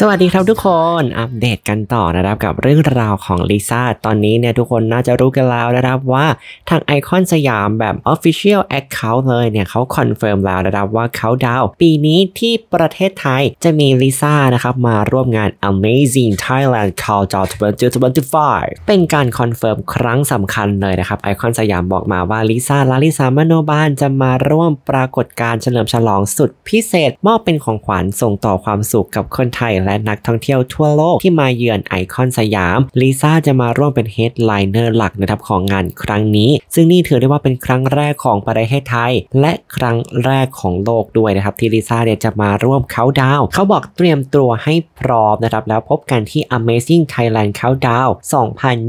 สวัสดีครับทุกคนอัปเดตกันต่อนะครับกับเรื่องราวของลิซ่าตอนนี้เนี่ยทุกคนน่าจะรู้กันแล้วนะครับว่า ทางไอคอนสยามแบบ Official Account เลยเนี่ยเขาคอนเฟิร์มแล้วนะครับว่าเขาดาว ปีนี้ที่ประเทศไทย จะมีลิซ่านะครับมาร่วมงาน Amazing Thailand c o u l t d o w n 2025เป็นการคอนเฟิร์มครั้งสำคัญเลยนะครับ ไอคอนสยามบอกมาว่าลิซ่าและลิซ่ามโนบานจะมาร่วมปรากฏการเฉลิมฉลองสุดพิเศษมอบเป็นของขวัญส่งต่อความสุขกับคนไทยและนักท่องเที่ยวทั่วโลกที่มาเยือนไอคอนสยาม ลิซ่าจะมาร่วมเป็นเฮดไลเนอร์หลักนะครับของงานครั้งนี้ ซึ่งนี่ถือได้ว่าเป็นครั้งแรกของประเทศไทย และครั้งแรกของโลกด้วยนะครับที่ลิซ่าเนี่ยจะมาร่วมเขาดาวเขาบอกเตรียมตัวให้พร้อมนะครับแล้วพบกันที่ Amazing Thailand Countdown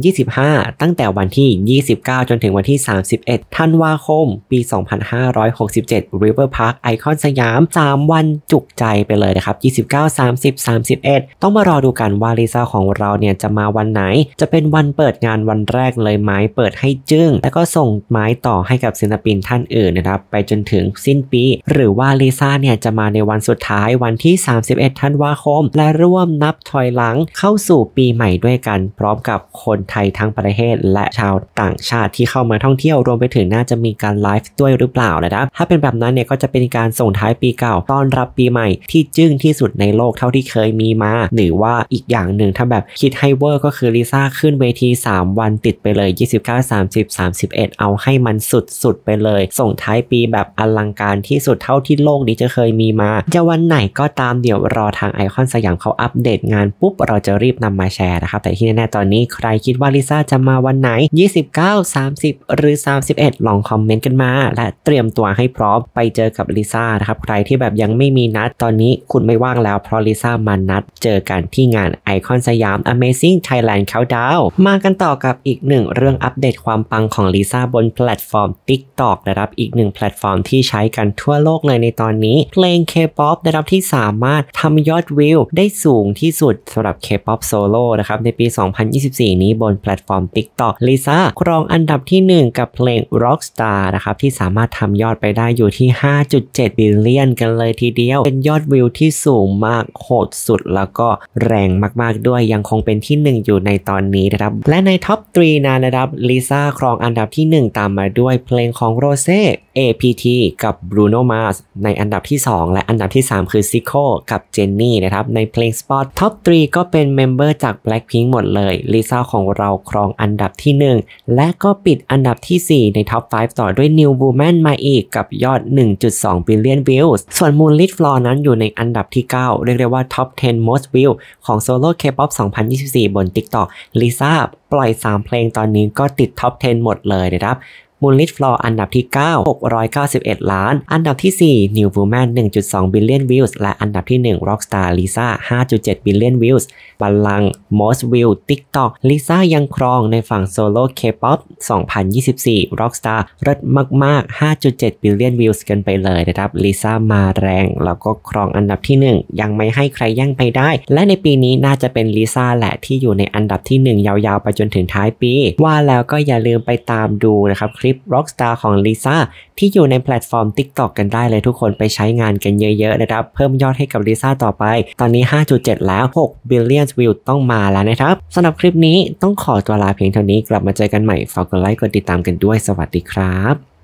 2025 ตั้งแต่วันที่ 29 จนถึงวันที่ 31ธันวาคม ปี 2567 River Park ไอคอนสยาม 3 วันจุกใจไปเลยนะครับ29 30 3 31ต้องมารอดูกันว่าลิซ่าของเราเนี่ยจะมาวันไหน จะเป็นวันเปิดงานวันแรกเลยไหม เปิดให้จึง้ง แล้วก็ส่งไม้ต่อให้กับศิลปินท่านอื่นนะครับไปจนถึงสิ้นปี หรือว่าลิซ่าเนี่ยจะมาในวันสุดท้ายวันที่ 31ธันวาคม และร่วมนับถอยหลังเข้าสู่ปีใหม่ด้วยกัน พร้อมกับคนไทยทั้งประเทศ และชาวต่างชาติที่เข้ามาท่องเที่ยว รวมไปถึงน่าจะมีการไลฟ์ด้วยหรือเปล่านะครับ ถ้าเป็นแบบนั้นเนี่ยก็จะเป็นการส่งท้ายปีเก่าต้อนรับปีใหม่ ที่จึ้งที่สุดในโลกเท่าที่เคยมีมาหรือว่าอีกอย่างหนึ่งถ้าแบบคิดให้เวอร์ก็คือลิซ่าขึ้นเวที 3 วันติดไปเลย 29 30 31 เอาให้มันสุดๆไปเลย ส่งท้ายปีแบบอลังการที่สุดเท่าที่โลกนี้จะเคยมีมา จะวันไหนก็ตามเดี๋ยวรอทางไอคอนสยามเขาอัปเดตงานปุ๊บเราจะรีบนำมาแชร์นะครับแต่ที่แน่ๆตอนนี้ใครคิดว่าลิซ่าจะมาวันไหน 29 30 หรือ 31 ลองคอมเมนต์กันมา และเตรียมตัวให้พร้อมไปเจอกับลิซ่านะครับใครที่แบบยังไม่มีนัดตอนนี้คุณไม่ว่างแล้วเพราะลิซ่ามานัดเจอกันที่งานไอคอนสยาม Amazing Thailand Countdown มากันต่อกับอีกหนึ่งเรื่องอัปเดตความปังของลิซ่าบนแพลตฟอร์ม TikTok นะครับอีกหนึ่งแพลตฟอร์มที่ใช้กันทั่วโลกเลยในตอนนี้ เพลง K-POP นะครับที่สามารถทำยอดวิวได้สูงที่สุดสำหรับ K-POP Solo นะครับในปี 2024 นี้บนแพลตฟอร์ม TikTok ลิซ่าครองอันดับที่ 1 กับเพลง Rockstar นะครับที่สามารถทำยอดไปได้อยู่ที่ 5.7 บิลเลียนกันเลยทีเดียว เป็นยอดวิว ที่สูงมากโหดสุดุดแล้วก็แรงมากๆด้วยยังคงเป็นที่ 1 อยู่ในตอนนี้นะครับ และในท็อป 3 นะนะครับลิซ่าครองอันดับที่ 1 ตามมาด้วยเพลงของโรเซ APT กับ Bruno Mars ในอันดับที่ 2 และอันดับที่ 3 คือ s i c o กับ Jennie นะครับในเพลง Spot Top 3 ก็เป็นเมมเบอร์จาก Blackpink หมดเลยลิซ่าของเราครองอันดับที่ 1 และก็ปิดอันดับที่ 4 ใน Top 5 ต่อด้วย New Woman มาอีกกับยอด 1.2 billion views ส่วน Moonlit Floor นั้นอยู่ในอันดับที่ 9 เรียกได้ว่า Top 10 most view ของ Solo K-pop 2024 บน TikTok ลิซ่าปล่อย 3 เพลงตอนนี้ก็ติด Top 10 หมดเลยนะครับมูลลิตฟลอร์อันดับที่ 9 691 ล้าน อันดับที่ 4 New Woman 1.2 billion views และอันดับที่ 1 Rockstar Lisa 5.7 billion views บัลลัง Most View TikTok Lisa ยังครองในฝั่ง Solo K-pop 2024 Rockstar รดมาก ๆ 5.7 billion views กันไปเลยนะครับ Lisa มาแรง แล้วก็ครองอันดับที่ 1 ยังไม่ให้ใครยั่งไปได้ และในปีนี้น่าจะเป็น Lisa แหละที่อยู่ในอันดับที่ 1 ยาวๆ ไปจนถึงท้ายปี ว่าแล้วก็อย่าลืมไปตามดูนะครับลิป Rockstar ของลิซ่าที่อยู่ในแพลตฟอร์ม TikTok กันได้เลยทุกคนไปใช้งานกันเยอะๆนะครับ เพิ่มยอดให้กับลิซ่าต่อไป ตอนนี้ 5.7 แล้ว 6 billion view ต้องมาแล้วนะครับสำหรับคลิปนี้ต้องขอตัวลาเพียงเท่านี้กลับมาเจอกันใหม่ฝากกดไลค์กดติดตามกันด้วยสวัสดีครับ